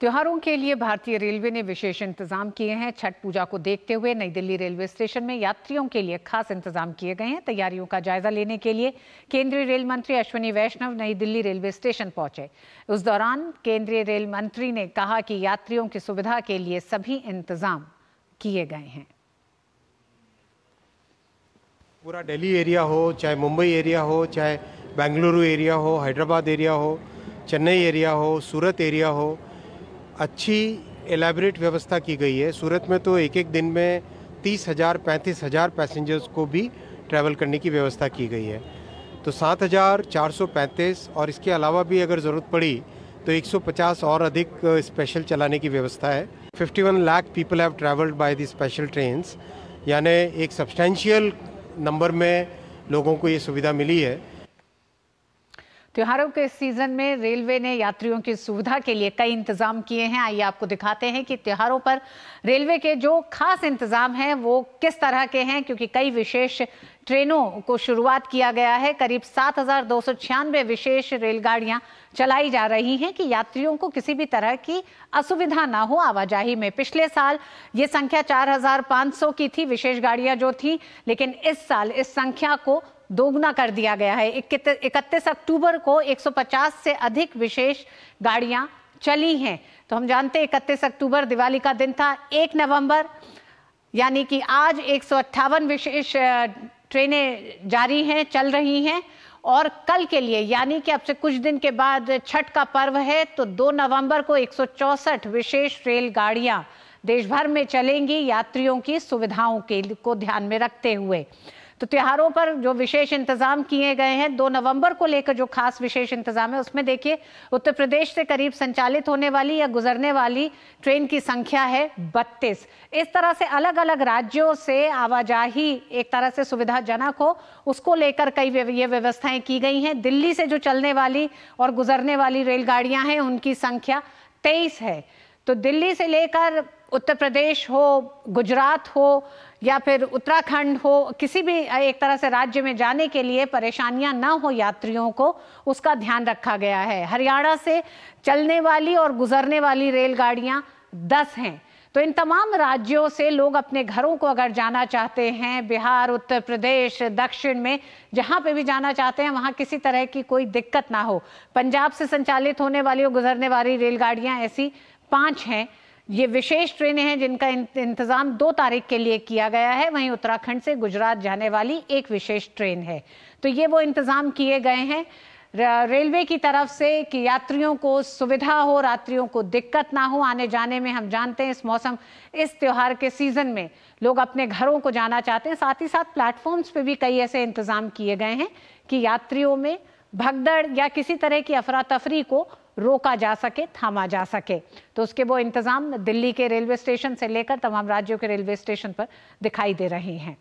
त्योहारों के लिए भारतीय रेलवे ने विशेष इंतजाम किए हैं छठ पूजा को देखते हुए नई दिल्ली रेलवे स्टेशन में यात्रियों के लिए खास इंतजाम किए गए हैं तैयारियों का जायजा लेने के लिए केंद्रीय रेल मंत्री अश्विनी वैष्णव नई दिल्ली रेलवे स्टेशन पहुंचे उस दौरान केंद्रीय रेल मंत्री ने कहा कि यात्रियों की सुविधा के लिए सभी इंतजाम किए गए हैं पूरा डेली एरिया हो चाहे मुंबई एरिया हो चाहे बेंगलुरु एरिया हो हैदराबाद एरिया हो चेन्नई एरिया हो सूरत एरिया हो अच्छी एलेबरेट व्यवस्था की गई है सूरत में तो एक एक दिन में तीस हज़ार पैंतीस हज़ार पैसेंजर्स को भी ट्रैवल करने की व्यवस्था की गई है तो सात हज़ार चार सौ पैंतीस और इसके अलावा भी अगर ज़रूरत पड़ी तो एक सौ पचास और अधिक स्पेशल चलाने की व्यवस्था है fifty one lakh people have travelled by the special train यानी एक सब्सटैंशियल नंबर में लोगों को ये सुविधा मिली है त्योहारों के सीजन में रेलवे ने यात्रियों की सुविधा के लिए कई इंतजाम किए हैं आइए आपको दिखाते हैं कि त्योहारों पर रेलवे के जो खास इंतजाम हैं वो किस तरह के हैं क्योंकि कई विशेष ट्रेनों को शुरुआत किया गया है करीब सात विशेष रेलगाड़ियां चलाई जा रही हैं कि यात्रियों को किसी भी तरह की असुविधा ना हो आवाजाही में पिछले साल ये संख्या 4,500 की थी विशेष गाड़ियां जो थी लेकिन इस साल इस संख्या को दोगुना कर दिया गया है इकतीस अक्टूबर को 150 से अधिक विशेष गाड़ियां चली हैं तो हम जानते हैं इकतीस अक्टूबर दिवाली का दिन था एक नवंबर यानी कि आज एक विशेष ट्रेनें जारी हैं चल रही हैं और कल के लिए यानी कि अब से कुछ दिन के बाद छठ का पर्व है तो 2 नवंबर को एक विशेष रेलगाड़ियां देश भर में चलेंगी यात्रियों की सुविधाओं के को ध्यान में रखते हुए तो त्योहारों पर जो विशेष इंतजाम किए गए हैं दो नवंबर को लेकर जो खास विशेष इंतजाम है उसमें देखिए उत्तर प्रदेश से करीब संचालित होने वाली या गुजरने वाली ट्रेन की संख्या है बत्तीस इस तरह से अलग अलग राज्यों से आवाजाही एक तरह से सुविधाजनक हो उसको लेकर कई ये व्यवस्थाएं की गई हैं दिल्ली से जो चलने वाली और गुजरने वाली रेलगाड़ियां हैं उनकी संख्या तेईस है तो दिल्ली से लेकर उत्तर प्रदेश हो गुजरात हो या फिर उत्तराखंड हो किसी भी एक तरह से राज्य में जाने के लिए परेशानियां ना हो यात्रियों को उसका ध्यान रखा गया है हरियाणा से चलने वाली और गुजरने वाली रेलगाड़ियां दस हैं तो इन तमाम राज्यों से लोग अपने घरों को अगर जाना चाहते हैं बिहार उत्तर प्रदेश दक्षिण में जहां पे भी जाना चाहते हैं वहां किसी तरह की कोई दिक्कत ना हो पंजाब से संचालित होने वाली और गुजरने वाली रेलगाड़ियां ऐसी पांच हैं ये विशेष ट्रेनें हैं जिनका इंतज़ाम दो तारीख के लिए किया गया है वहीं उत्तराखंड से गुजरात जाने वाली एक विशेष ट्रेन है तो ये वो इंतज़ाम किए गए हैं रेलवे की तरफ से कि यात्रियों को सुविधा हो यात्रियों को दिक्कत ना हो आने जाने में हम जानते हैं इस मौसम इस त्यौहार के सीज़न में लोग अपने घरों को जाना चाहते हैं साथ ही साथ प्लेटफॉर्म्स पे भी कई ऐसे इंतज़ाम किए गए हैं कि यात्रियों में भगदड़ या किसी तरह की अफरा तफरी को रोका जा सके थामा जा सके तो उसके वो इंतज़ाम दिल्ली के रेलवे स्टेशन से लेकर तमाम राज्यों के रेलवे स्टेशन पर दिखाई दे रहे हैं